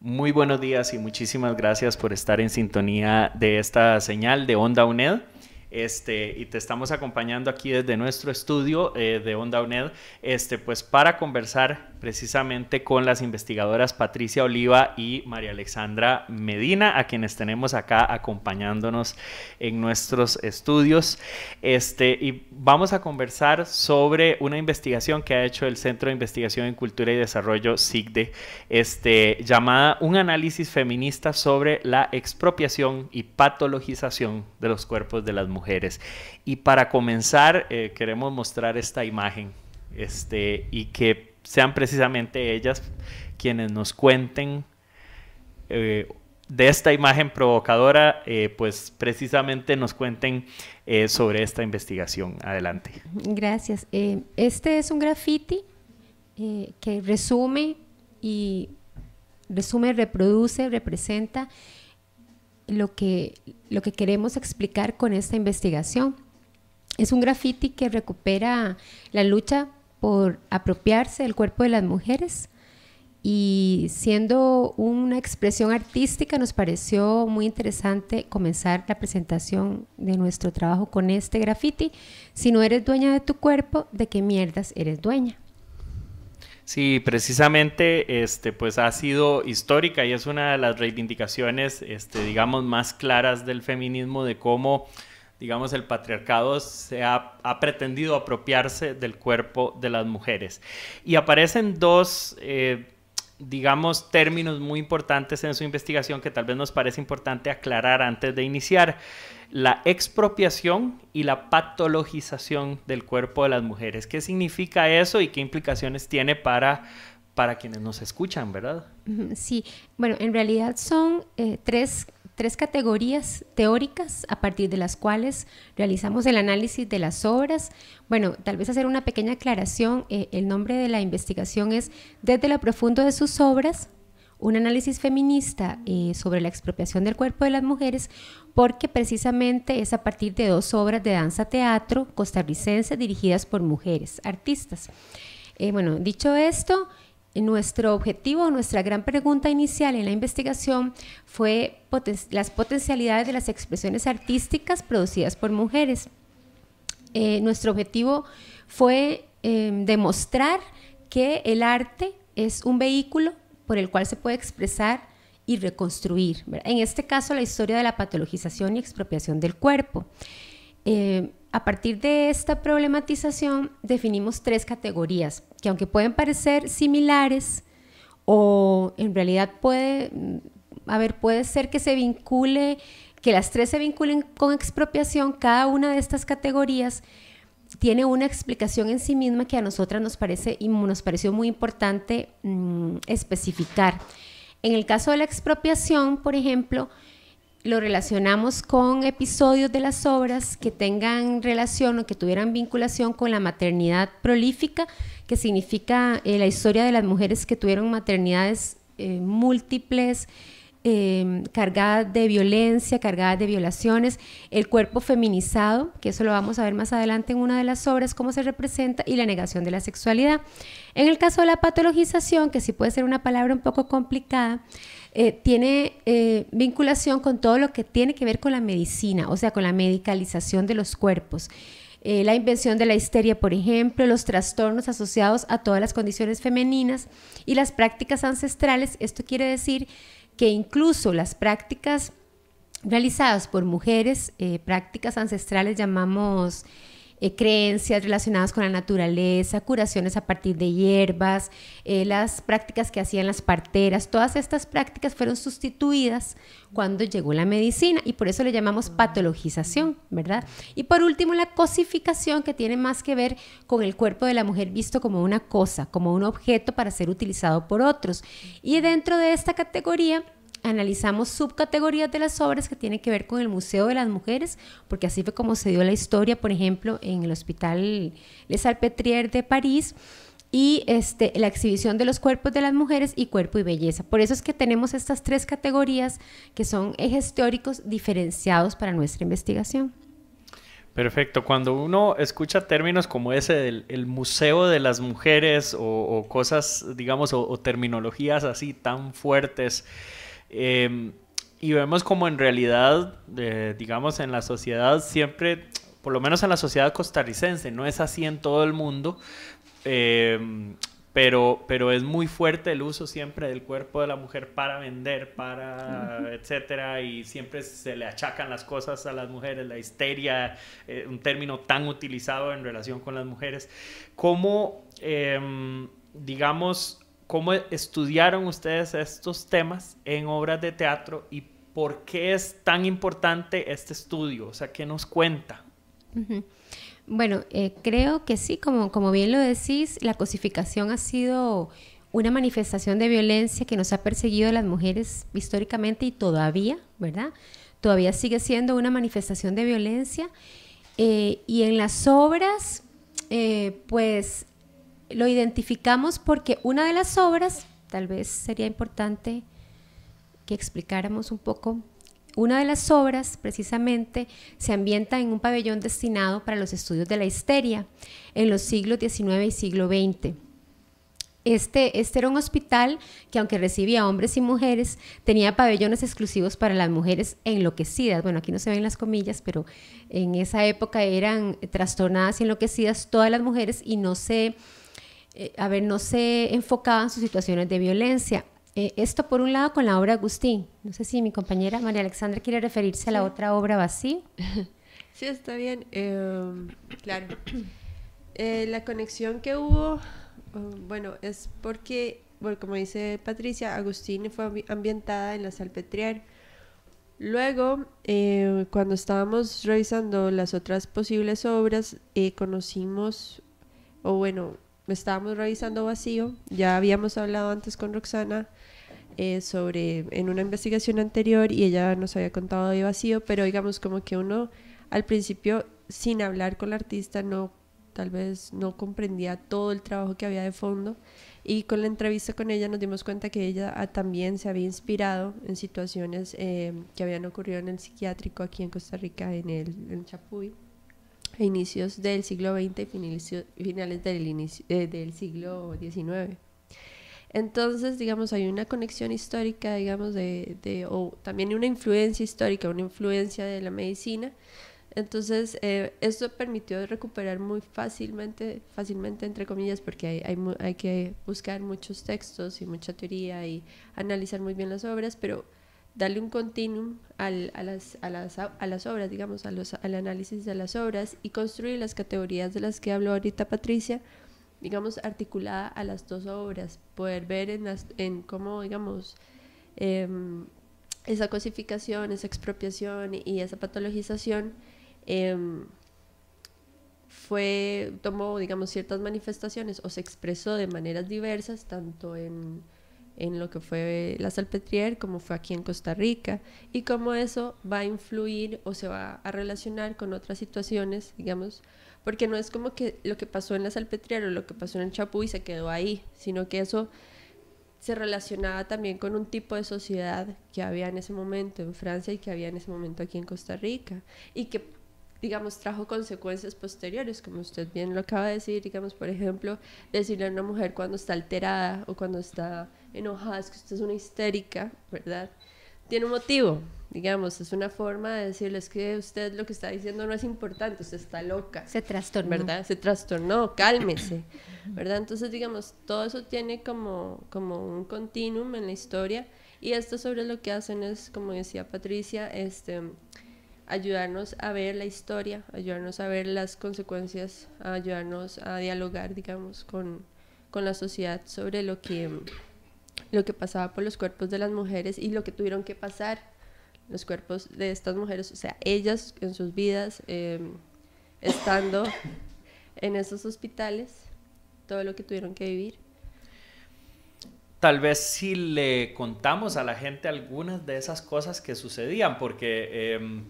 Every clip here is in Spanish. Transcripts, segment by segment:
Muy buenos días y muchísimas gracias por estar en sintonía de esta señal de Onda UNED. Este, y te estamos acompañando aquí desde nuestro estudio eh, de Onda UNED, este, pues para conversar precisamente con las investigadoras Patricia Oliva y María Alexandra Medina, a quienes tenemos acá acompañándonos en nuestros estudios. Este, y vamos a conversar sobre una investigación que ha hecho el Centro de Investigación en Cultura y Desarrollo, SIGDE, llamada Un análisis feminista sobre la expropiación y patologización de los cuerpos de las mujeres mujeres. Y para comenzar, eh, queremos mostrar esta imagen este, y que sean precisamente ellas quienes nos cuenten eh, de esta imagen provocadora, eh, pues precisamente nos cuenten sobre esta investigación. Adelante. Gracias. este es un graffiti que resume y resume, reproduce, representa lo que, lo que queremos explicar con esta investigación. Es un graffiti que recupera la lucha por apropiarse del cuerpo de las mujeres y siendo una expresión artística nos pareció muy interesante comenzar la presentación de nuestro trabajo con este graffiti. Si no eres dueña de tu cuerpo, ¿de qué mierdas eres dueña? Sí, precisamente, este, pues ha sido histórica y es una de las reivindicaciones, este, digamos, más claras del feminismo de cómo, digamos, el patriarcado se ha, pretendido apropiarse del cuerpo de las mujeres. Y aparecen dos eh, digamos, términos muy importantes en su investigación que tal vez nos parece importante aclarar antes de iniciar. La expropiación y la patologización del cuerpo de las mujeres. ¿Qué significa eso y qué implicaciones tiene para, para quienes nos escuchan, verdad? Sí, bueno, en realidad son eh, tres tres categorías teóricas a partir de las cuales realizamos el análisis de las obras. Bueno, tal vez hacer una pequeña aclaración, eh, el nombre de la investigación es Desde lo profundo de sus obras, un análisis feminista eh, sobre la expropiación del cuerpo de las mujeres, porque precisamente es a partir de dos obras de danza-teatro costarricense dirigidas por mujeres, artistas. Eh, bueno, dicho esto, nuestro objetivo, nuestra gran pregunta inicial en la investigación fue las potencialidades de las expresiones artísticas producidas por mujeres. Eh, nuestro objetivo fue em, demostrar que el arte es un vehículo por el cual se puede expresar y reconstruir. En este caso, la historia de la patologización y expropiación del cuerpo. Eh, a partir de esta problematización definimos tres categorías que aunque pueden parecer similares o en realidad puede, mm, puede ser que se vincule, que las tres se vinculen con expropiación, cada una de estas categorías tiene una explicación en sí misma que a nosotras nos parece y nos pareció muy importante mm, especificar. En el caso de la expropiación, por ejemplo, lo relacionamos con episodios de las obras que tengan relación o que tuvieran vinculación con la maternidad prolífica, que significa eh, la historia de las mujeres que tuvieron maternidades eh, múltiples, Em, cargada de violencia, cargada de violaciones, el cuerpo feminizado, que eso lo vamos a ver más adelante en una de las obras, cómo se representa, y la negación de la sexualidad. En el caso de la patologización, que sí puede ser una palabra un poco complicada, eh, tiene eh, vinculación con todo lo que tiene que ver con la medicina, o sea, con la medicalización de los cuerpos. Eh, la invención de la histeria, por ejemplo, los trastornos asociados a todas las condiciones femeninas y las prácticas ancestrales. Esto quiere decir que incluso las prácticas realizadas por mujeres, eh, prácticas ancestrales llamamos eh, creencias relacionadas con la naturaleza, curaciones a partir de hierbas, eh, las prácticas que hacían las parteras, todas estas prácticas fueron sustituidas cuando llegó la medicina y por eso le llamamos ah. patologización, ¿verdad? Y por último, la cosificación que tiene más que ver con el cuerpo de la mujer visto como una cosa, como un objeto para ser utilizado por otros. Y dentro de esta categoría, analizamos subcategorías de las obras que tienen que ver con el Museo de las Mujeres, porque así fue como se dio la historia, por ejemplo, en el Hospital Les Salpêtrières de París y este, la exhibición de los cuerpos de las mujeres y cuerpo y belleza. Por eso es que tenemos estas tres categorías que son ejes teóricos diferenciados para nuestra investigación. Perfecto. Cuando uno escucha términos como ese del el museo de las mujeres o, cosas, digamos, o terminologías así tan fuertes, Em, y vemos como en realidad, digamos, en la sociedad siempre, por lo menos en la sociedad costarricense, no es así en todo el mundo, em, pero, pero es muy fuerte el uso siempre del cuerpo de la mujer para vender, para, etcétera, y siempre se le achacan las cosas a las mujeres, la histeria, eh, un término tan utilizado en relación con las mujeres. ¿Cómo, em, digamos, ¿Cómo estudiaron ustedes estos temas en obras de teatro y por qué es tan importante este estudio? O sea, ¿qué nos cuenta? Bueno, eh, creo que sí, como, como bien lo decís, la cosificación ha sido una manifestación de violencia que nos ha perseguido a las mujeres históricamente y todavía, ¿verdad? Todavía sigue siendo una manifestación de violencia. Eh, y en las obras, eh, pues lo identificamos porque una de las obras, tal vez sería importante que explicáramos un poco, una de las obras precisamente se ambienta en un pabellón destinado para los estudios de la histeria en los siglos XIX y siglo XX. Este, este, era un hospital que aunque recibía hombres y mujeres, tenía pabellones exclusivos para las mujeres enloquecidas. Bueno, aquí no se ven las comillas, pero en esa época eran trastornadas y enloquecidas todas las mujeres y no se eh, a ver, no se enfocaban sus situaciones de violencia. Eh, esto por un lado con la obra Agustín. No sé si mi compañera María Alexandra quiere referirse a la otra obra vacío. Sí, está bien. Em, claro. Eh, la conexión que hubo, um, bueno, es porque, bueno, como dice Patricia, Agustín fue ambientada en la Salpetriar. Luego, em, cuando estábamos revisando las otras posibles obras, conocimos, o bueno, estábamos revisando vacío, ya habíamos hablado antes con Roxana eh, sobre en una investigación anterior y ella nos había contado de vacío, pero digamos como que uno al principio sin hablar con la artista no tal vez no comprendía todo el trabajo que había de fondo y con la entrevista con ella nos dimos cuenta que ella ah, también se había inspirado en situaciones eh, que habían ocurrido en el psiquiátrico aquí en Costa Rica, en el en Chapuy a inicios del siglo XX y finales del, eh, siglo XIX. Entonces, digamos, hay una conexión histórica, digamos, de, o también una influencia histórica, una influencia de la medicina. Entonces, eh, esto permitió recuperar muy fácilmente, fácilmente entre comillas, porque hay, hay que buscar muchos textos y mucha teoría y analizar muy bien las obras, pero darle un continuum a, las, obras, digamos, al análisis de las obras y construir las categorías de las que habló ahorita Patricia, digamos, articulada a las dos obras, poder ver en, en cómo, digamos, em, esa cosificación, esa expropiación y esa patologización em, fue, tomó, digamos, ciertas manifestaciones o se expresó de maneras diversas, tanto en en lo que fue la salpetrier, como fue aquí en Costa Rica, y cómo eso va a influir o se va a relacionar con otras situaciones, digamos, porque no es como que lo que pasó en la salpetrier o lo que pasó en el y se quedó ahí, sino que eso se relacionaba también con un tipo de sociedad que había en ese momento en Francia y que había en ese momento aquí en Costa Rica, y que digamos, trajo consecuencias posteriores, como usted bien lo acaba de decir, digamos, por ejemplo, decirle a una mujer cuando está alterada o cuando está enojada, es que usted es una histérica, ¿verdad? Tiene un motivo, digamos, es una forma de decirles que usted lo que está diciendo no es importante, usted está loca. Se trastornó. ¿Verdad? Se trastornó, cálmese, ¿verdad? Entonces, digamos, todo eso tiene como, como un continuum en la historia y esto sobre lo que hacen es, como decía Patricia, este ayudarnos a ver la historia, ayudarnos a ver las consecuencias, ayudarnos a dialogar, digamos, con, la sociedad sobre lo que, lo que pasaba por los cuerpos de las mujeres y lo que tuvieron que pasar los cuerpos de estas mujeres, o sea, ellas en sus vidas, em, estando en esos hospitales, todo lo que tuvieron que vivir. Tal vez si le contamos a la gente algunas de esas cosas que sucedían, porque... Em,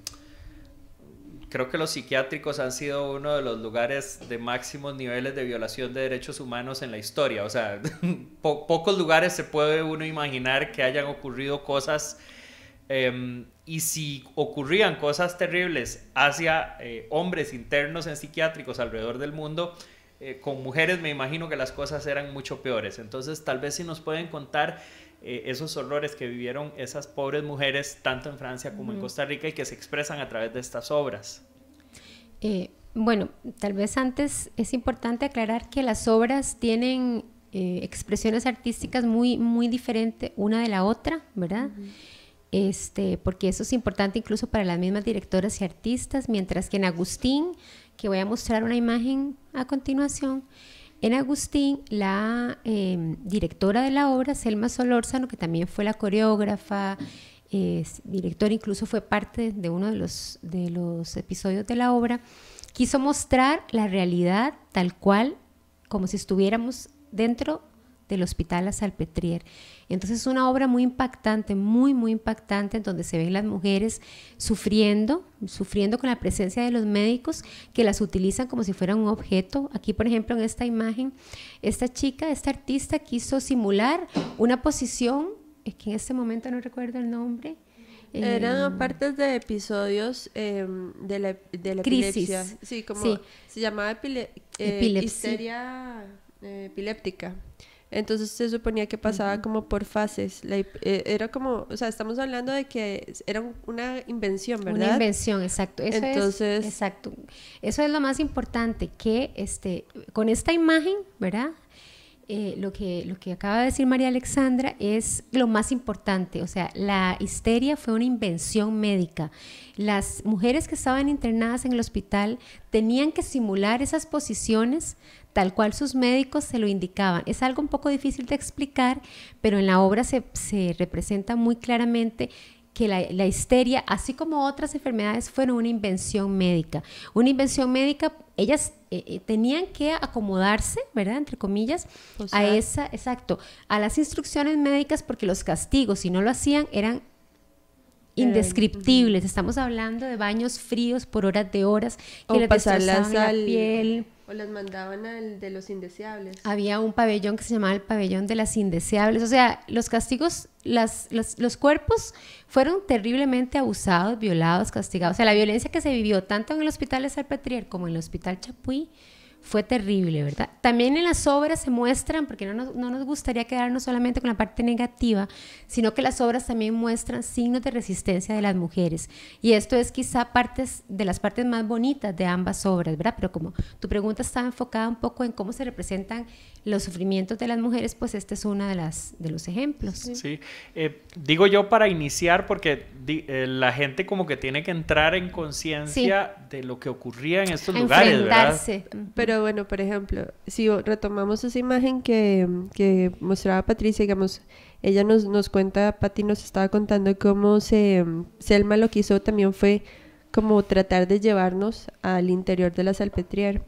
creo que los psiquiátricos han sido uno de los lugares de máximos niveles de violación de derechos humanos en la historia. O sea, pocos lugares se puede uno imaginar que hayan ocurrido cosas. Em, y si ocurrían cosas terribles hacia eh, hombres internos en psiquiátricos alrededor del mundo, eh, con mujeres me imagino que las cosas eran mucho peores. Entonces, tal vez si nos pueden contar eh, esos horrores que vivieron esas pobres mujeres tanto en Francia como en Costa Rica y que se expresan a través de estas obras. Eh, bueno, tal vez antes es importante aclarar que las obras tienen eh, expresiones artísticas muy, muy diferentes una de la otra, ¿verdad? Este, porque eso es importante incluso para las mismas directoras y artistas, mientras que en Agustín, que voy a mostrar una imagen a continuación, en Agustín, la em, directora de la obra, Selma Solórzano, que también fue la coreógrafa, directora, incluso fue parte de uno de los, de los episodios de la obra, quiso mostrar la realidad tal cual, como si estuviéramos dentro del Hospital a Salpetrier. Entonces es una obra muy impactante, muy, muy impactante, en donde se ven las mujeres sufriendo, sufriendo con la presencia de los médicos que las utilizan como si fuera un objeto. Aquí, por ejemplo, en esta imagen, esta chica, esta artista quiso simular una posición, es que en este momento no recuerdo el nombre, eran eh, partes de episodios em, de, la, crisis. epilepsia. Sí, como se llamaba eh, epilepsia, eh, epiléptica. Entonces se suponía que pasaba como por fases. E, era como, o sea, estamos hablando de que era una invención, ¿verdad? Una invención, exacto. Entonces, exacto. Eso es lo más importante, que este, con esta imagen, ¿verdad? Eh, lo, que, lo que acaba de decir María Alexandra es lo más importante. O sea, la histeria fue una invención médica. Las mujeres que estaban internadas en el hospital tenían que simular esas posiciones tal cual sus médicos se lo indicaban. Es algo un poco difícil de explicar, pero en la obra se, se representa muy claramente que la, la histeria, así como otras enfermedades, fueron una invención médica. Una invención médica, ellas eh, eh, tenían que acomodarse, ¿verdad? Entre comillas, a esa, exacto, a las instrucciones médicas porque los castigos, si no lo hacían, eran indescriptibles. Estamos hablando de baños fríos por horas de horas que le la piel o las mandaban al de los indeseables. Había un pabellón que se llamaba el pabellón de las indeseables. O sea, los castigos, las, los cuerpos fueron terriblemente abusados, violados, castigados. O sea, la violencia que se vivió tanto en el hospital de Salpetrier como en el hospital Chapuy fue terrible, ¿verdad? También en las obras se muestran, porque no nos, gustaría quedarnos solamente con la parte negativa, sino que las obras también muestran signos de resistencia de las mujeres. Y esto es quizá partes de las partes más bonitas de ambas obras, ¿verdad? Pero como tu pregunta estaba enfocada un poco en cómo se representan los sufrimientos de las mujeres, pues este es uno de, las, de los ejemplos. Sí, eh, digo yo para iniciar, porque eh, la gente como que tiene que entrar en conciencia de lo que ocurría en estos lugares, ¿verdad? Pero pero bueno, por ejemplo, si retomamos esa imagen que, mostraba Patricia, digamos, ella nos, nos cuenta, Patti nos estaba contando cómo se, Selma lo que hizo también fue como tratar de llevarnos al interior de la salpetrier.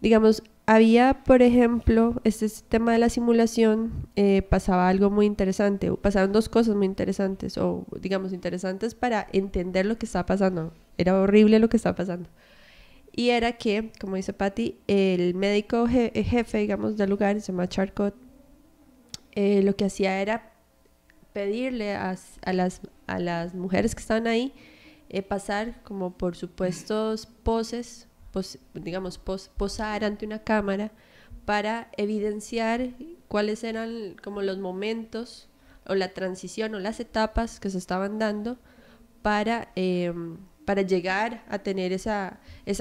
Digamos, había, por ejemplo, este tema de la simulación, eh, pasaba algo muy interesante, pasaban dos cosas muy interesantes, o digamos, interesantes para entender lo que estaba pasando. Era horrible lo que estaba pasando. Y era que, como dice Patty, el médico eh, jefe, digamos, del lugar, se llama Charcot, eh, lo que hacía era pedirle a, las, a las mujeres que estaban ahí eh, pasar como por supuestos poses, digamos, posar ante una cámara para evidenciar cuáles eran como los momentos o la transición o las etapas que se estaban dando para em, para llegar a tener esa,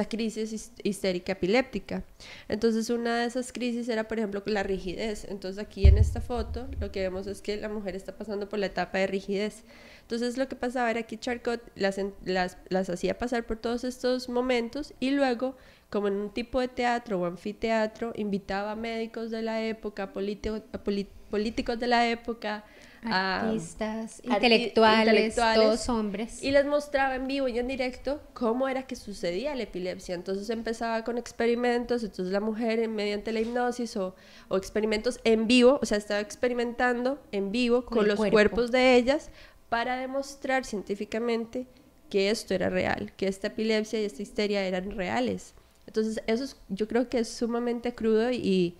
crisis histérica epiléptica. Entonces una de esas crisis era, por ejemplo, la rigidez. Entonces aquí en esta foto lo que vemos es que la mujer está pasando por la etapa de rigidez. Entonces lo que pasaba era que Charcot las, hacía pasar por todos estos momentos y luego, como en un tipo de teatro o anfiteatro, invitaba a médicos de la época, políticos de la época, artistas, intelectuales, todos hombres. Y les mostraba en vivo y en directo cómo era que sucedía la epilepsia. Entonces empezaba con experimentos, entonces la mujer mediante la hipnosis o, experimentos en vivo, o sea, estaba experimentando en vivo con, los cuerpos de ellas para demostrar científicamente que esto era real, que esta epilepsia y esta histeria eran reales. Entonces, eso yo creo que es sumamente crudo y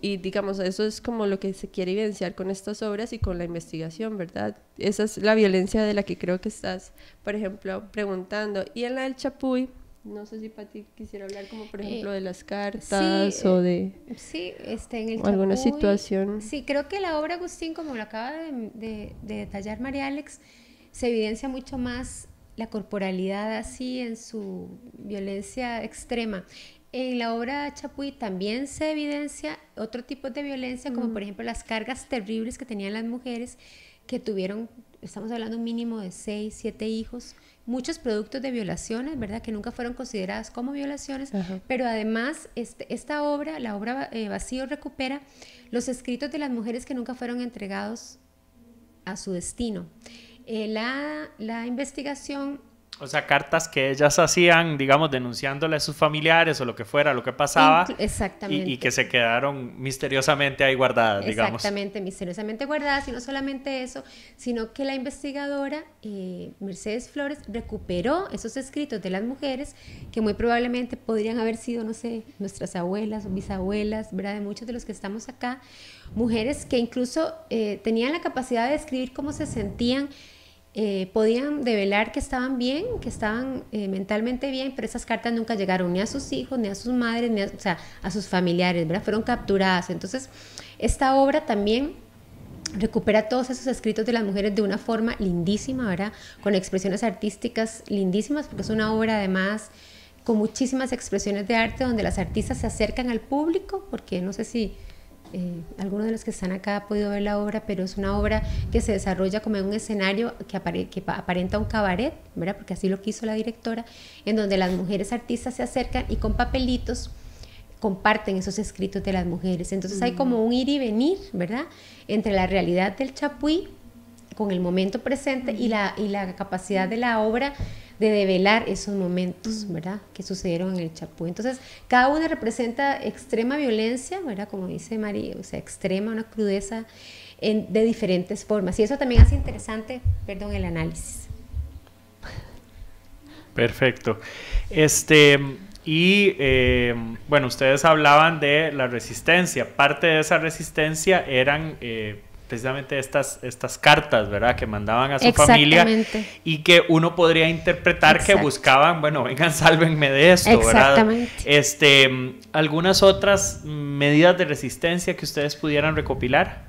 y, digamos, eso es como lo que se quiere evidenciar con estas obras y con la investigación, ¿verdad? Esa es la violencia de la que creo que estás, por ejemplo, preguntando. Y en la del Chapuy, no sé si Pati quisiera hablar como por ejemplo eh, de las cartas eh, o de sí, este, en alguna situación. Sí, creo que la obra Agustín, como lo acaba de detallar María Alex, se evidencia mucho más la corporalidad así en su violencia extrema en la obra Chapuy también se evidencia otro tipo de violencia, como por ejemplo las cargas terribles que tenían las mujeres que tuvieron, estamos hablando un mínimo de seis, siete hijos, muchos productos de violaciones, ¿verdad? Que nunca fueron consideradas como violaciones, pero además este, esta obra, la obra eh, Vacío recupera los escritos de las mujeres que nunca fueron entregados a su destino. Eh, la, la investigación o sea, cartas que ellas hacían, digamos, denunciándole a sus familiares o lo que fuera, lo que pasaba. Exactamente. Y, que se quedaron misteriosamente ahí guardadas, digamos. Exactamente, misteriosamente guardadas. Y no solamente eso, sino que la investigadora eh, Mercedes Flores recuperó esos escritos de las mujeres que muy probablemente podrían haber sido, no sé, nuestras abuelas o abuelas, ¿verdad? De muchos de los que estamos acá. Mujeres que incluso eh, tenían la capacidad de escribir cómo se sentían eh, podían develar que estaban bien, que estaban eh, mentalmente bien, pero esas cartas nunca llegaron ni a sus hijos, ni a sus madres, ni a, o sea, a sus familiares, ¿verdad? Fueron capturadas. Entonces, esta obra también recupera todos esos escritos de las mujeres de una forma lindísima, ¿verdad? Con expresiones artísticas lindísimas, porque es una obra además con muchísimas expresiones de arte donde las artistas se acercan al público, porque no sé si eh, algunos de los que están acá han podido ver la obra, pero es una obra que se desarrolla como en un escenario que, que aparenta un cabaret, ¿verdad? porque así lo quiso la directora, en donde las mujeres artistas se acercan y con papelitos comparten esos escritos de las mujeres. Entonces hay mm. como un ir y venir, ¿verdad? Entre la realidad del chapuí con el momento presente y la, y la capacidad de la obra de develar esos momentos, ¿verdad? Que sucedieron en el Chapú. Entonces, cada una representa extrema violencia, ¿verdad? Como dice María, o sea, extrema, una crudeza de diferentes formas. Y eso también hace interesante, perdón, el análisis. Perfecto. Este, y eh, bueno, ustedes hablaban de la resistencia. Parte de esa resistencia eran... Eh, precisamente estas, estas cartas, ¿verdad? Que mandaban a su familia y que uno podría interpretar que buscaban, bueno, vengan, sálvenme de esto, Exactamente. ¿verdad? Este, ¿Algunas otras medidas de resistencia que ustedes pudieran recopilar?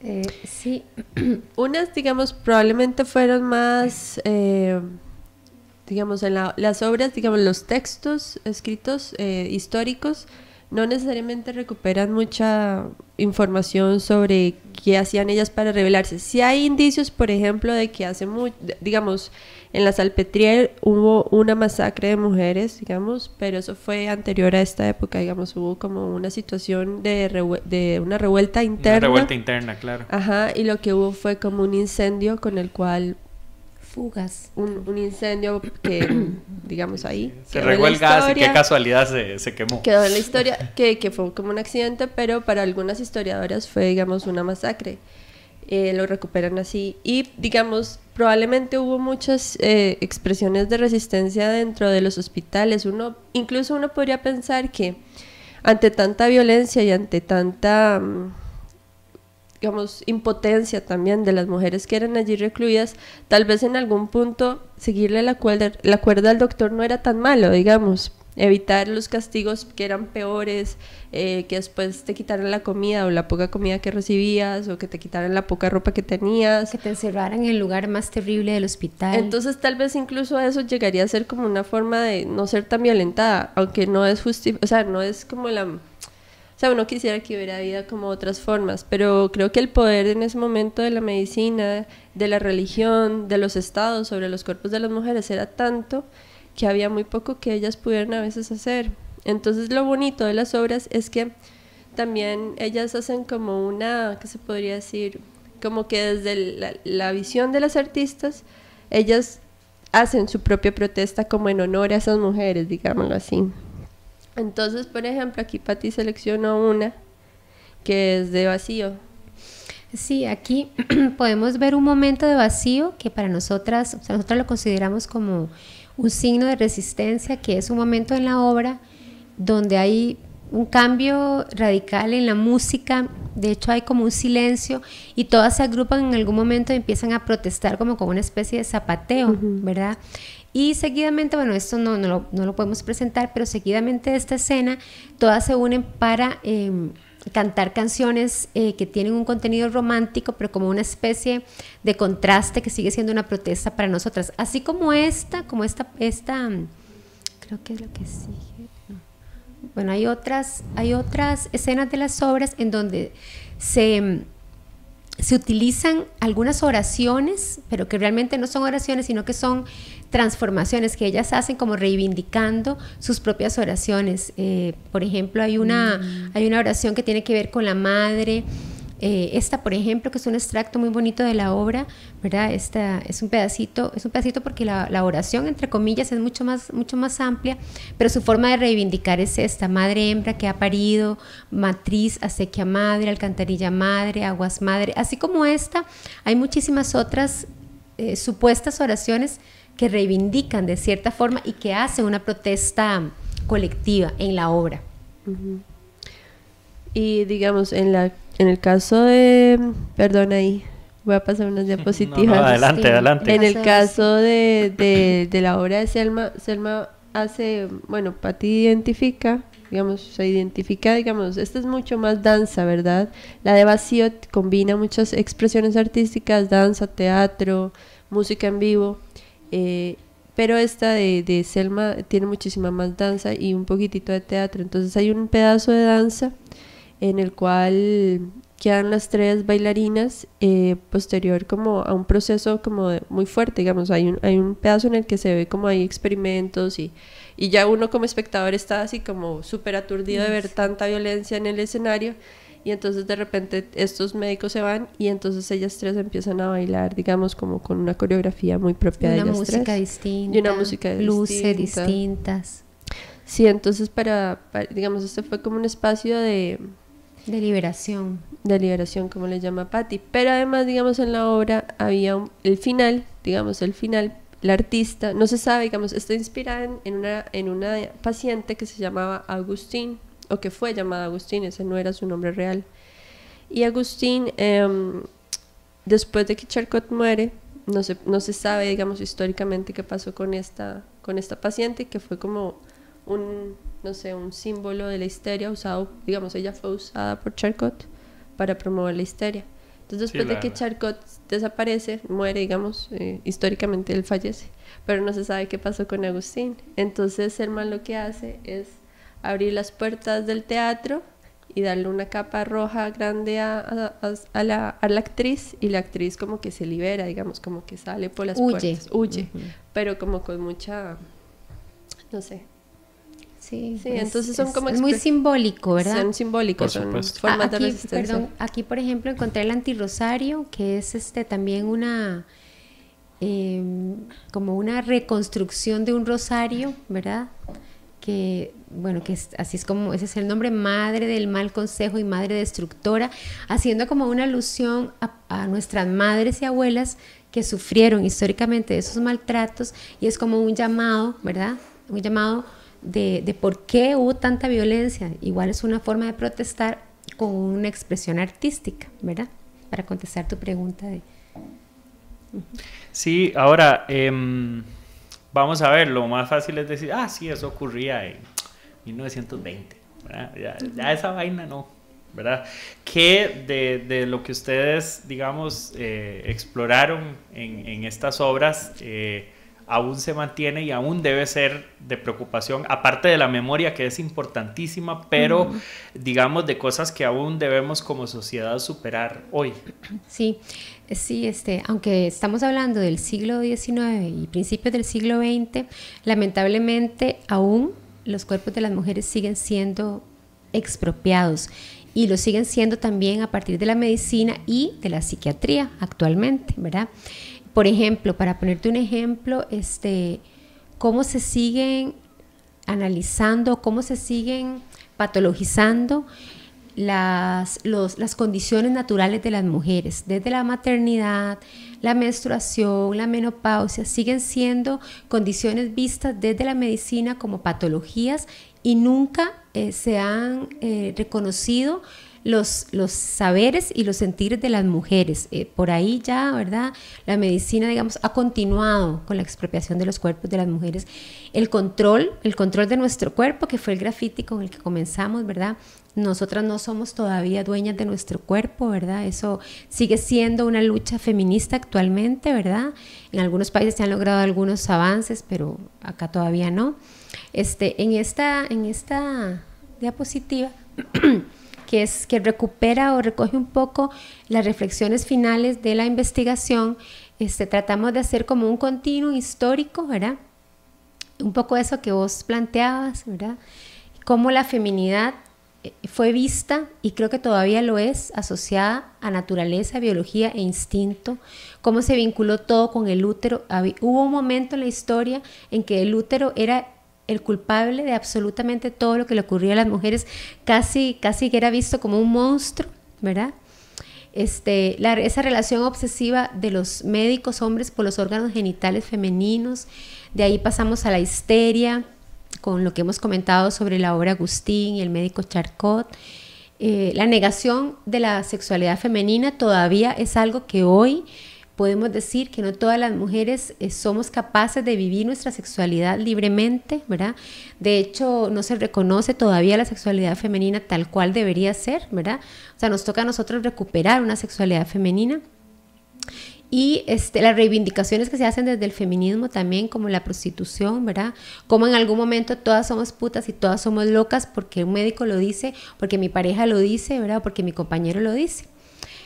Eh, sí, unas, digamos, probablemente fueron más, eh, digamos, en las obras, digamos, los textos escritos eh, históricos, no necesariamente recuperan mucha, información sobre qué hacían ellas para revelarse. Si hay indicios, por ejemplo, de que hace mucho, digamos, en la Salpetriel hubo una masacre de mujeres, digamos, pero eso fue anterior a esta época, digamos, hubo como una situación de, de una revuelta interna. Una revuelta interna, claro. Ajá, y lo que hubo fue como un incendio con el cual fugas. Un, incendio que, digamos, ahí. Se regó el gas y qué casualidad se, quemó. Quedó en la historia, que, fue como un accidente, pero para algunas historiadoras fue, digamos, una masacre. Eh, lo recuperan así. Y, digamos, probablemente hubo muchas eh, expresiones de resistencia dentro de los hospitales. Uno, incluso uno podría pensar que ante tanta violencia y ante tanta mm, digamos, impotencia también de las mujeres que eran allí recluidas, tal vez en algún punto seguirle la cuerda, al doctor no era tan malo, digamos, evitar los castigos que eran peores, eh, que después te quitaran la comida o la poca comida que recibías o que te quitaran la poca ropa que tenías. Que te encerraran en el lugar más terrible del hospital. Entonces tal vez incluso eso llegaría a ser como una forma de no ser tan violentada, aunque no es justi o sea, no es como la uno quisiera que hubiera vida como otras formas, pero creo que el poder en ese momento de la medicina, de la religión, de los estados sobre los cuerpos de las mujeres era tanto que había muy poco que ellas pudieran a veces hacer. Entonces lo bonito de las obras es que también ellas hacen como una, ¿qué se podría decir? Como que desde la visión de las artistas, ellas hacen su propia protesta como en honor a esas mujeres, digámoslo así. Entonces, por ejemplo, aquí Pati seleccionó una que es de vacío. Sí, aquí podemos ver un momento de vacío que para nosotras, o nosotras lo consideramos como un signo de resistencia, que es un momento en la obra donde hay un cambio radical en la música, de hecho hay como un silencio y todas se agrupan en algún momento y empiezan a protestar como con una especie de zapateo, ¿verdad? Y seguidamente, bueno, esto no, no, lo, no lo podemos presentar, pero seguidamente esta escena, todas se unen para em, cantar canciones eh, que tienen un contenido romántico, pero como una especie de contraste que sigue siendo una protesta para nosotras. Así como esta, como esta, esta, mm, creo que es lo que sigue. Bueno, hay otras, hay otras escenas de las obras en donde se mm, se utilizan algunas oraciones, pero que realmente no son oraciones, sino que son transformaciones que ellas hacen como reivindicando sus propias oraciones. Eh, por ejemplo, hay una, mm. hay una oración que tiene que ver con la madre eh, esta, por ejemplo, que es un extracto muy bonito de la obra, ¿verdad? Esta es un pedacito, es un pedacito porque la, oración, entre comillas, es mucho más, mucho más amplia, pero su forma de reivindicar es esta, madre hembra que ha parido, matriz, acequia madre, alcantarilla madre, aguas madre, así como esta, hay muchísimas otras eh, supuestas oraciones que reivindican de cierta forma y que hacen una protesta colectiva en la obra. Y digamos, en la en el caso de, perdón ahí, voy a pasar unas diapositivas. adelante, adelante. En el caso de, de, de, la obra de Selma, Selma hace, bueno, ti identifica, digamos, se identifica, digamos, esta es mucho más danza, ¿verdad? La de vacío combina muchas expresiones artísticas, danza, teatro, música en vivo. Eh, pero esta de, de, Selma tiene muchísima más danza y un poquitito de teatro. Entonces hay un pedazo de danza en el cual quedan las tres bailarinas eh, posterior como a un proceso como muy fuerte, digamos, hay un, hay un pedazo en el que se ve como hay experimentos y, ya uno como espectador está así como súper aturdido de ver tanta violencia en el escenario y entonces de repente estos médicos se van y entonces ellas tres empiezan a bailar, digamos, como con una coreografía muy propia de ellas tres. Una música distinta. Y una música Luces distintas. Sí, entonces para, digamos, este fue como un espacio de Deliberación. Deliberación, como le llama Patty. Pero además, digamos, en la obra había un, el final, digamos, el final, la artista, no se sabe, digamos, está inspirada en, una, en una paciente que se llamaba Agustín, o que fue llamada Agustín, ese no era su nombre real. Y Agustín, em, después de que Charcot muere, no se, no se sabe, digamos, históricamente qué pasó con esta, con esta paciente, que fue como un no sé, un símbolo de la histeria usado, digamos, ella fue usada por Charcot para promover la histeria. Entonces, después de que Charcot desaparece, muere, digamos, eh, históricamente él fallece, pero no se sabe qué pasó con Agustín. Entonces, Herman lo que hace es abrir las puertas del teatro y darle una capa roja grande a, la, actriz y la actriz como que se libera, digamos, como que sale por las puertas, huye, pero como con mucha, no sé, Sí, entonces son como es muy simbólico, ¿verdad? Son simbólicos, son aquí, Perdón, aquí por ejemplo encontré el antirosario que es este también una... Em, como una reconstrucción de un rosario, ¿verdad? que, bueno, que así es como, ese es el nombre, Madre del Mal Consejo y Madre Destructora, haciendo como una alusión a, a, nuestras madres y abuelas que sufrieron históricamente esos maltratos y es como un llamado, ¿verdad? Un llamado de, por qué hubo tanta violencia. Igual es una forma de protestar con una expresión artística, ¿verdad? Para contestar tu pregunta Sí, ahora, em, vamos a ver, lo más fácil es decir, ah, sí, eso ocurría en 1920, ¿verdad? Ya, esa vaina no, ¿verdad? ¿Qué de, lo que ustedes, digamos, eh, exploraron en, en, estas obras, eh, aún se mantiene y aún debe ser de preocupación, aparte de la memoria que es importantísima, pero digamos de cosas que aún debemos como sociedad superar hoy. Sí, eh, sí, este, aunque estamos hablando del siglo XIX y principios del siglo XX, lamentablemente aún los cuerpos de las mujeres siguen siendo expropiados y lo siguen siendo también a partir de la medicina y de la psiquiatría actualmente, ¿verdad? Por ejemplo, para ponerte un ejemplo, este, cómo se siguen analizando, cómo se siguen patologizando las, condiciones naturales de las mujeres, desde la maternidad, la menstruación, la menopausia, siguen siendo condiciones vistas desde la medicina como patologías y nunca eh, se han eh, reconocido los, los saberes y los sentires de las mujeres. Eh, por ahí ya, ¿verdad? La medicina, digamos, ha continuado con la expropiación de los cuerpos de las mujeres. El control, el control de nuestro cuerpo, que fue el grafiti con el que comenzamos, ¿verdad? Nosotras no somos todavía dueñas de nuestro cuerpo, ¿verdad? Eso sigue siendo una lucha feminista actualmente, ¿verdad? En algunos países se han logrado algunos avances, pero acá todavía no. Este, en, esta, en esta diapositiva que, recupera o recoge un poco las reflexiones finales de la investigación. Este, tratamos de hacer como un continuo histórico, ¿verdad? Un poco eso que vos planteabas, ¿verdad? Cómo la feminidad eh, fue vista, y creo que todavía lo es, asociada a naturaleza, biología e instinto, cómo se vinculó todo con el útero. Hubo un momento en la historia en que el útero era el culpable de absolutamente todo lo que le ocurrió a las mujeres, casi, casi que era visto como un monstruo, ¿verdad? Este, esa relación obsesiva de los médicos hombres por los órganos genitales femeninos, de ahí pasamos a la histeria, con lo que hemos comentado sobre la obra Agustín y el médico Charcot. Eh, la negación de la sexualidad femenina todavía es algo que hoy podemos decir que no todas las mujeres eh, somos capaces de vivir nuestra sexualidad libremente, ¿verdad? De hecho, no se reconoce todavía la sexualidad femenina tal cual debería ser, ¿verdad? O sea, nos toca a nosotros recuperar una sexualidad femenina. Y este, las reivindicaciones que se hacen desde el feminismo también, como la prostitución, ¿verdad? Como en algún momento todas somos putas y todas somos locas porque un médico lo dice, porque mi pareja lo dice, ¿verdad? Porque mi compañero lo dice.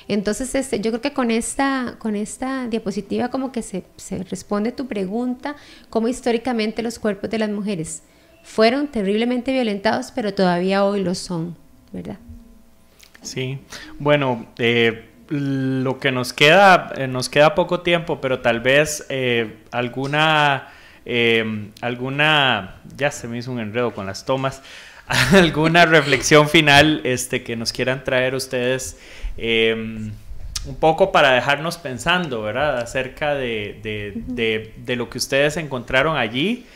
Entonces, este, yo creo que con esta, con esta diapositiva como que se, responde tu pregunta, cómo históricamente los cuerpos de las mujeres fueron terriblemente violentados, pero todavía hoy lo son, ¿verdad? Sí, bueno, eh, lo que nos queda, eh, nos queda poco tiempo, pero tal vez eh, alguna, em, alguna, ya se me hizo un enredo con las tomas, alguna reflexión final este, que nos quieran traer ustedes Em, un poco para dejarnos pensando, ¿verdad? Acerca de, de, lo que ustedes encontraron allí,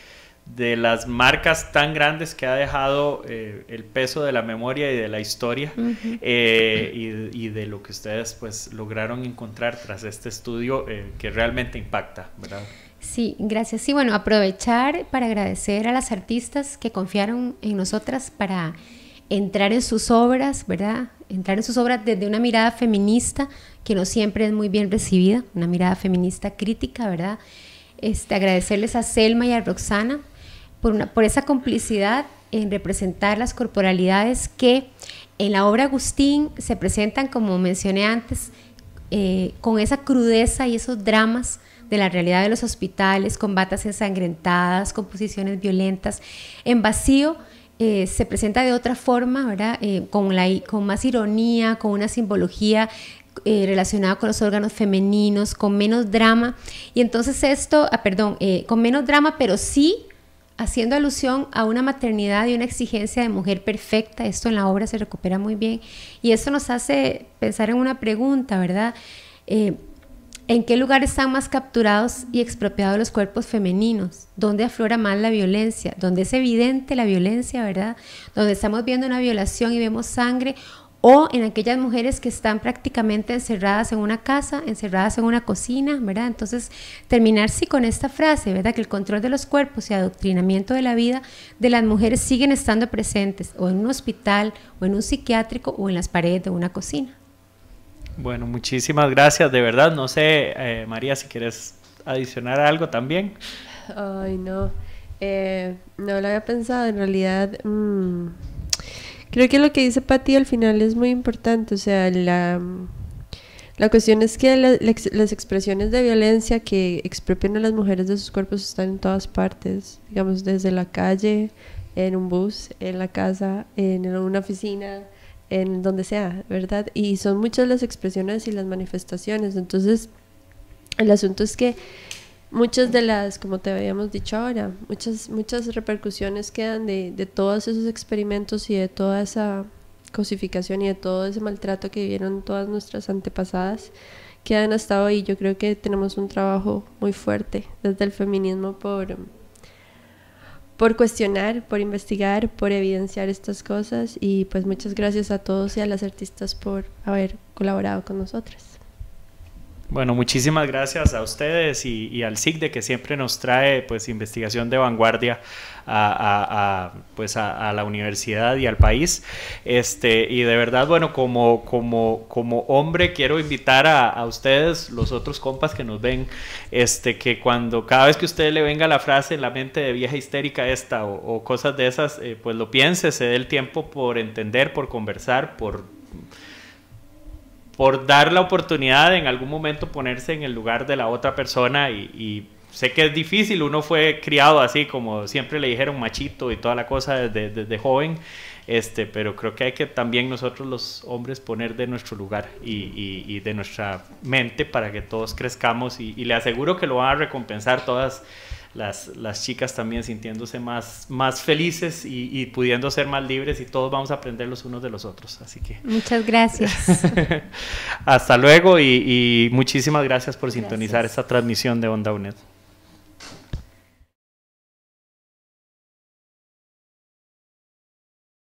de las marcas tan grandes que ha dejado eh, el peso de la memoria y de la historia, eh, y, de lo que ustedes pues lograron encontrar tras este estudio eh, que realmente impacta, ¿verdad? Sí, gracias. y bueno, aprovechar para agradecer a las artistas que confiaron en nosotras para entrar en sus obras, ¿verdad? Entrar en sus obras desde una mirada feminista que no siempre es muy bien recibida, una mirada feminista crítica, ¿verdad? Este, agradecerles a Selma y a Roxana por, una, por esa complicidad en representar las corporalidades que en la obra Agustín se presentan, como mencioné antes, eh, con esa crudeza y esos dramas de la realidad de los hospitales, con batas ensangrentadas, con violentas, en vacío eh, se presenta de otra forma, ¿verdad? Eh, con, más ironía, con una simbología eh, relacionada con los órganos femeninos, con menos drama. Y entonces esto, ah, perdón, con menos drama, pero sí haciendo alusión a una maternidad y una exigencia de mujer perfecta. Esto en la obra se recupera muy bien. Y eso nos hace pensar en una pregunta, ¿verdad? ¿En qué lugares están más capturados y expropiados los cuerpos femeninos? ¿Dónde aflora más la violencia? ¿Dónde es evidente la violencia, verdad? ¿Dónde estamos viendo una violación y vemos sangre o en aquellas mujeres que están prácticamente encerradas en una casa, encerradas en una cocina, ¿verdad? Entonces, terminar sí con esta frase, ¿verdad? Que el control de los cuerpos y adoctrinamiento de la vida de las mujeres siguen estando presentes o en un hospital o en un psiquiátrico o en las paredes de una cocina. Bueno, muchísimas gracias, de verdad. No sé, eh, María, si quieres adicionar algo también. Ay, no. Eh, no lo había pensado, en realidad. Mm, creo que lo que dice Paty al final es muy importante. O sea, la, cuestión es que las expresiones de violencia que expropian a las mujeres de sus cuerpos están en todas partes. Digamos, desde la calle, en un bus, en la casa, en una oficina en donde sea, ¿verdad? Y son muchas las expresiones y las manifestaciones. Entonces, el asunto es que muchas de las, como te habíamos dicho ahora, muchas, muchas repercusiones quedan de, de todos esos experimentos y de toda esa cosificación y de todo ese maltrato que vivieron todas nuestras antepasadas quedan hasta hoy. Yo creo que tenemos un trabajo muy fuerte desde el feminismo por por cuestionar, por investigar, por evidenciar estas cosas y pues muchas gracias a todos y a las artistas por haber colaborado con nosotras. Bueno, muchísimas gracias a ustedes y, y al SIGDE que siempre nos trae pues investigación de vanguardia a, pues a, la universidad y al país. Este, y de verdad, bueno, como, como, como hombre quiero invitar a, ustedes, los otros compas que nos ven, este, que cuando cada vez que a usted le venga la frase en la mente de vieja histérica esta o, cosas de esas, eh, pues lo piense, se dé el tiempo por entender, por conversar, por por dar la oportunidad en algún momento ponerse en el lugar de la otra persona y sé que es difícil, uno fue criado así, como siempre le dijeron machito y toda la cosa desde, desde joven, este, pero creo que hay que también nosotros los hombres poner de nuestro lugar y, y, de nuestra mente para que todos crezcamos y, le aseguro que lo van a recompensar todas. Las, las chicas también sintiéndose más, más felices y, pudiendo ser más libres y todos vamos a aprender los unos de los otros. Así que... Muchas gracias. Hasta luego y, muchísimas gracias por sintonizar esta transmisión de Onda UNED.